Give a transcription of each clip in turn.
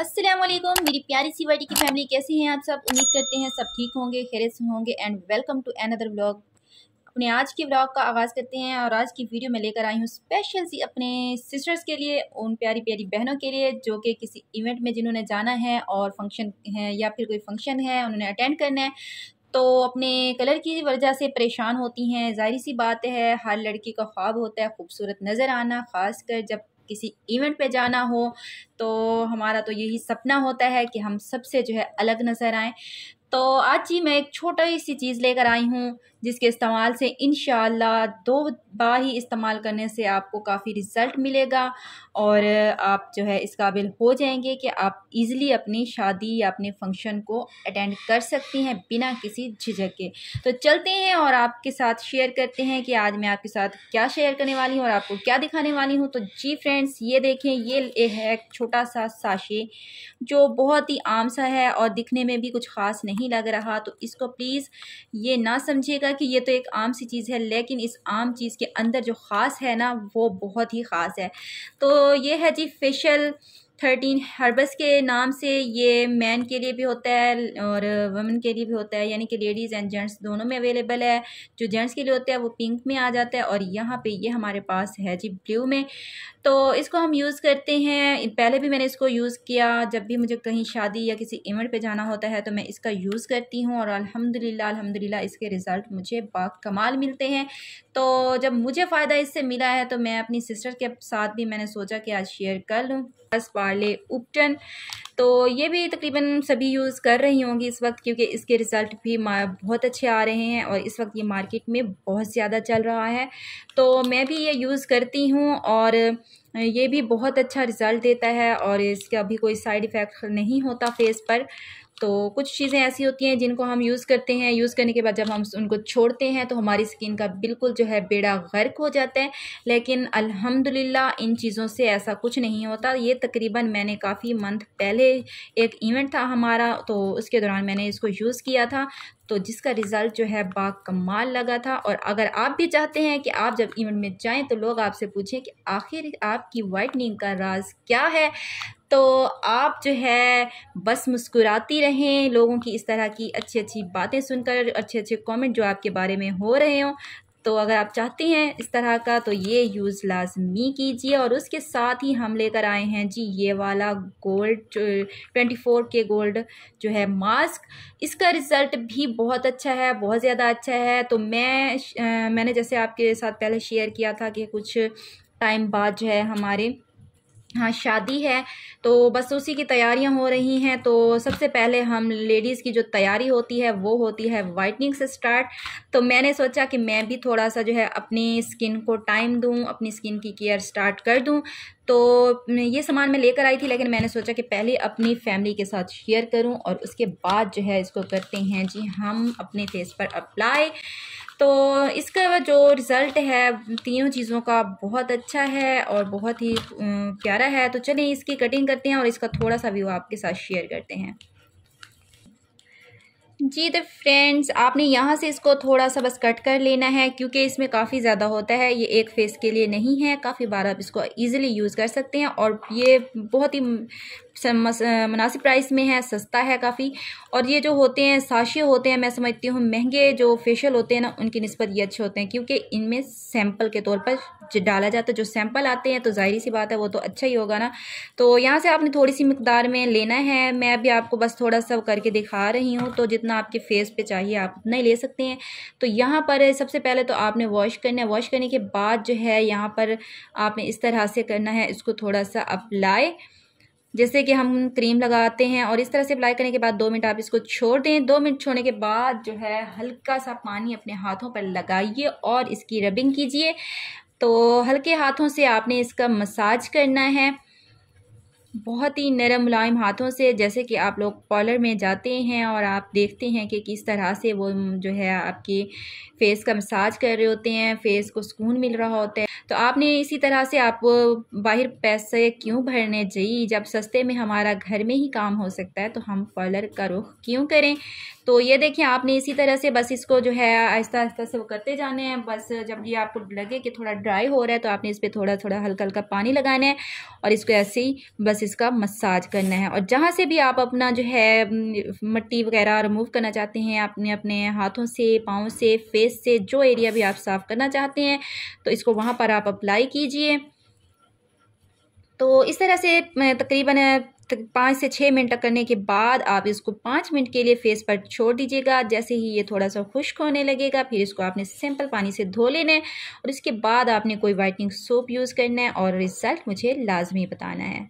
अस्सलाम वालेकुम मेरी प्यारी सी वाइटी की फैमिली कैसे हैं आप सब उम्मीद करते हैं सब ठीक होंगे खैर से होंगे and welcome to another vlog अपने आज के व्लॉग का आगाज़ करते हैं और आज की वीडियो में लेकर आई हूँ स्पेशल सी अपने सिस्टर्स के लिए उन प्यारी प्यारी बहनों के लिए जो कि किसी इवेंट में जिन्होंने जाना है और फंक्शन है या फिर कोई फंक्शन है उन्होंने अटेंड करना है तो अपने कलर की वजह से परेशान होती हैं जाहिर सी बात है हर लड़की का ख्वाब होता है खूबसूरत नज़र आना खासकर जब किसी इवेंट पे जाना हो तो हमारा तो यही सपना होता है कि हम सबसे जो है अलग नज़र आएँ तो आज ही मैं एक छोटी सी चीज़ लेकर आई हूँ जिसके इस्तेमाल से इन दो बार ही इस्तेमाल करने से आपको काफ़ी रिज़ल्ट मिलेगा और आप जो है इस काबिल हो जाएंगे कि आप इजीली अपनी शादी या अपने फंक्शन को अटेंड कर सकती हैं बिना किसी झिझक के तो चलते हैं और आपके साथ शेयर करते हैं कि आज मैं आपके साथ क्या शेयर करने वाली हूँ और आपको क्या दिखाने वाली हूँ तो जी फ्रेंड्स ये देखें ये है एक छोटा सा साशे जो बहुत ही आम सा है और दिखने में भी कुछ ख़ास नहीं लग रहा तो इसको प्लीज़ ये ना समझिएगा लगा कि ये तो एक आम सी चीज़ है लेकिन इस आम चीज़ के अंदर जो ख़ास है ना वो बहुत ही ख़ास है तो ये है जी फेशियल थर्टीन हर्बस के नाम से ये मैन के लिए भी होता है और वमेन के लिए भी होता है यानी कि लेडीज़ एंड जेंट्स दोनों में अवेलेबल है जो जेंट्स के लिए होता है वो पिंक में आ जाता है और यहाँ पे ये हमारे पास है जी ब्लू में तो इसको हम यूज़ करते हैं पहले भी मैंने इसको यूज़ किया जब भी मुझे कहीं शादी या किसी इवेंट पर जाना होता है तो मैं इसका यूज़ करती हूँ और अलहमदिल्ला अलहमदिल्ला इसके रिज़ल्ट मुझे कमाल मिलते हैं तो जब मुझे फ़ायदा इससे मिला है तो मैं अपनी सिस्टर के साथ भी मैंने सोचा कि आज शेयर कर लूँ बस पार्ले उपटन तो ये भी तकरीबन सभी यूज़ कर रही होंगी इस वक्त क्योंकि इसके रिज़ल्ट भी बहुत अच्छे आ रहे हैं और इस वक्त ये मार्केट में बहुत ज़्यादा चल रहा है तो मैं भी ये यूज़ करती हूँ और ये भी बहुत अच्छा रिज़ल्ट देता है और इसका भी कोई साइड इफ़ेक्ट नहीं होता फेस पर तो कुछ चीज़ें ऐसी होती हैं जिनको हम यूज़ करते हैं यूज़ करने के बाद जब हम उनको छोड़ते हैं तो हमारी स्किन का बिल्कुल जो है बेड़ा गर्क हो जाता है लेकिन अल्हम्दुलिल्लाह इन चीज़ों से ऐसा कुछ नहीं होता ये तकरीबन मैंने काफ़ी मंथ पहले एक इवेंट था हमारा तो उसके दौरान मैंने इसको यूज़ किया था तो जिसका रिज़ल्ट जो है बा कमाल लगा था और अगर आप भी चाहते हैं कि आप जब इवेंट में जाएं तो लोग आपसे पूछें कि आखिर आपकी वाइटनिंग का राज क्या है तो आप जो है बस मुस्कुराती रहें लोगों की इस तरह की अच्छी अच्छी बातें सुनकर अच्छे अच्छे कमेंट जो आपके बारे में हो रहे हों तो अगर आप चाहते हैं इस तरह का तो ये यूज़ लाजमी कीजिए और उसके साथ ही हम लेकर आए हैं जी ये वाला gold twenty four K gold जो है मास्क इसका रिज़ल्ट भी बहुत अच्छा है बहुत ज़्यादा अच्छा है तो मैं आ, मैंने जैसे आपके साथ पहले शेयर किया था कि कुछ टाइम बाद जो है हमारे हाँ शादी है तो बस उसी की तैयारियां हो रही हैं तो सबसे पहले हम लेडीज़ की जो तैयारी होती है वो होती है वाइटनिंग से स्टार्ट तो मैंने सोचा कि मैं भी थोड़ा सा जो है अपनी स्किन को टाइम दूं अपनी स्किन की केयर स्टार्ट कर दूं तो ये सामान मैं लेकर आई थी लेकिन मैंने सोचा कि पहले अपनी फैमिली के साथ शेयर करूँ और उसके बाद जो है इसको करते हैं जी हम अपने फेस पर अप्लाई तो इसका जो रिज़ल्ट है तीनों चीज़ों का बहुत अच्छा है और बहुत ही प्यारा है तो चलिए इसकी कटिंग करते हैं और इसका थोड़ा सा व्यू आपके साथ शेयर करते हैं जी तो फ्रेंड्स आपने यहाँ से इसको थोड़ा सा बस कट कर लेना है क्योंकि इसमें काफ़ी ज़्यादा होता है ये एक फेस के लिए नहीं है काफ़ी बार आप इसको इजीली यूज़ कर सकते हैं और ये बहुत ही मुनासिब प्राइस में है सस्ता है काफ़ी और ये जो होते हैं साशे होते हैं मैं समझती हूँ महंगे जो फेशियल होते हैं ना उनकी नस्बत ये अच्छे होते हैं क्योंकि इनमें सैंपल के तौर पर डाला जाता है जो सैंपल आते हैं तो जाहिर सी बात है वो तो अच्छा ही होगा ना तो यहाँ से आपने थोड़ी सी मकदार में लेना है मैं अभी आपको बस थोड़ा सा करके दिखा रही हूँ तो जितना आपके फेस पर चाहिए आप उतना ही ले सकते हैं तो यहाँ पर सबसे पहले तो आपने वॉश करना है वॉश करने के बाद जो है यहाँ पर आपने इस तरह से करना है इसको थोड़ा सा अप्लाई जैसे कि हम क्रीम लगाते हैं और इस तरह से अप्लाई करने के बाद दो मिनट आप इसको छोड़ दें दो मिनट छोड़ने के बाद जो है हल्का सा पानी अपने हाथों पर लगाइए और इसकी रबिंग कीजिए तो हल्के हाथों से आपने इसका मसाज करना है बहुत ही नरम मुलायम हाथों से जैसे कि आप लोग पॉलर में जाते हैं और आप देखते हैं कि किस तरह से वो जो है आपके फेस का मसाज कर रहे होते हैं फेस को सुकून मिल रहा होता है तो आपने इसी तरह से आप बाहर पैसे क्यों भरने चाहिए जब सस्ते में हमारा घर में ही काम हो सकता है तो हम पॉलर का रुख क्यों करें तो ये देखें आपने इसी तरह से बस इसको जो है आहिस्ता आहिस्ता से वो करते जाने हैं बस जब ये आपको लगे कि थोड़ा ड्राई हो रहा है तो आपने इस पर थोड़ा थोड़ा हल्का हल्का पानी लगाना है और इसको ऐसे ही बस इसका मसाज करना है और जहाँ से भी आप अपना जो है मट्टी वगैरह रिमूव करना चाहते हैं अपने अपने हाथों से पाँव से फेस से जो एरिया भी आप साफ़ करना चाहते हैं तो इसको वहाँ पर आप अप्लाई कीजिए तो इस तरह से तकरीबन पाँच से छः मिनट तक करने के बाद आप इसको पाँच मिनट के लिए फेस पर छोड़ दीजिएगा जैसे ही ये थोड़ा सा खुश्क होने लगेगा फिर इसको आपने सिंपल पानी से धो लेना है और इसके बाद आपने कोई वाइटनिंग सोप यूज़ करना है और रिज़ल्ट मुझे लाजमी बताना है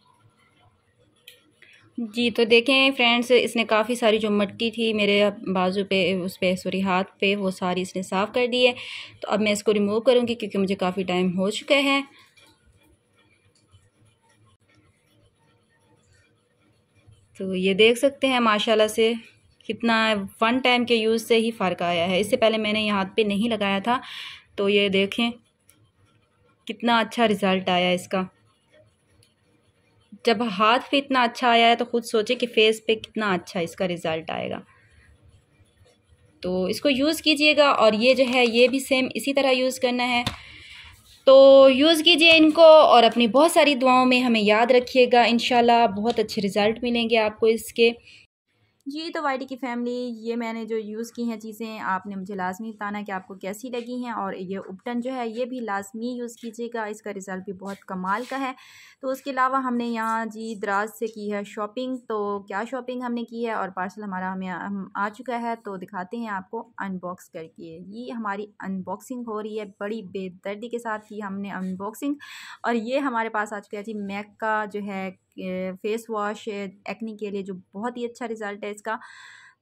जी तो देखें फ्रेंड्स इसने काफ़ी सारी जो मट्टी थी मेरे बाजू पे उस पर सॉरी हाथ पे वो सारी इसने साफ़ कर दी है तो अब मैं इसको रिमूव करूँगी क्योंकि मुझे काफ़ी टाइम हो चुका है तो ये देख सकते हैं माशाल्लाह से कितना वन टाइम के यूज़ से ही फ़र्क आया है इससे पहले मैंने ये हाथ पे नहीं लगाया था तो ये देखें कितना अच्छा रिज़ल्ट आया इसका जब हाथ पे इतना अच्छा आया है तो ख़ुद सोचे कि फेस पे कितना अच्छा इसका रिज़ल्ट आएगा तो इसको यूज़ कीजिएगा और ये जो है ये भी सेम इसी तरह यूज़ करना है तो यूज़ कीजिए इनको और अपनी बहुत सारी दुआओं में हमें याद रखिएगा इन बहुत अच्छे रिज़ल्ट मिलेंगे आपको इसके ये तो वाइटी की फैमिली ये मैंने जो यूज़ की हैं चीज़ें आपने मुझे लाजमी बताना कि आपको कैसी लगी हैं और ये उपटन जो है ये भी लाजमी यूज़ कीजिएगा इसका रिज़ल्ट भी बहुत कमाल का है तो उसके अलावा हमने यहाँ जी दराज से की है शॉपिंग तो क्या शॉपिंग हमने की है और पार्सल हमारा हमें हम आ चुका है तो दिखाते हैं आपको अनबॉक्स करके ये हमारी अनबॉक्सिंग हो रही है बड़ी बेदर्दी के साथ की हमने अनबॉक्सिंग और ये हमारे पास आ चुका है जी मैक का जो है फेस वॉश एक्नी के लिए जो बहुत ही अच्छा रिज़ल्ट है इसका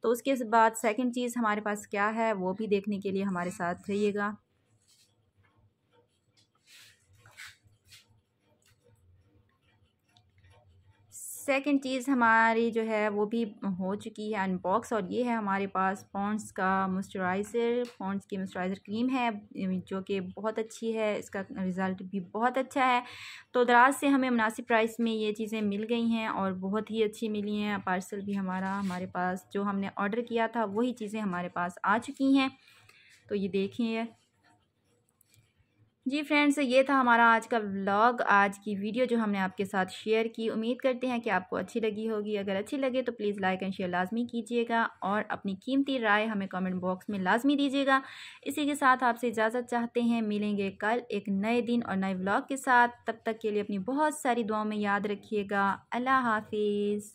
तो उसके बाद सेकंड चीज़ हमारे पास क्या है वो भी देखने के लिए हमारे साथ रहिएगा सेकंड चीज़ हमारी जो है वो भी हो चुकी है अनबॉक्स और ये है हमारे पास पॉन्ड्स का मॉइस्चराइज़र पॉन्ड्स की मॉइस्चराइज़र क्रीम है जो कि बहुत अच्छी है इसका रिज़ल्ट भी बहुत अच्छा है तो दराज से हमें मुनासिब प्राइस में ये चीज़ें मिल गई हैं और बहुत ही अच्छी मिली हैं पार्सल भी हमारा हमारे पास जो हमने ऑर्डर किया था वही चीज़ें हमारे पास आ चुकी हैं तो ये देखिए जी फ्रेंड्स ये था हमारा आज का व्लॉग आज की वीडियो जो हमने आपके साथ शेयर की उम्मीद करते हैं कि आपको अच्छी लगी होगी अगर अच्छी लगे तो प्लीज़ लाइक एंड शेयर लाजमी कीजिएगा और अपनी कीमती राय हमें कमेंट बॉक्स में लाजमी दीजिएगा इसी के साथ आपसे इजाज़त चाहते हैं मिलेंगे कल एक नए दिन और नए व्लॉग के साथ तब तक के लिए अपनी बहुत सारी दुआओं में याद रखिएगा अल्लाह हाफिज़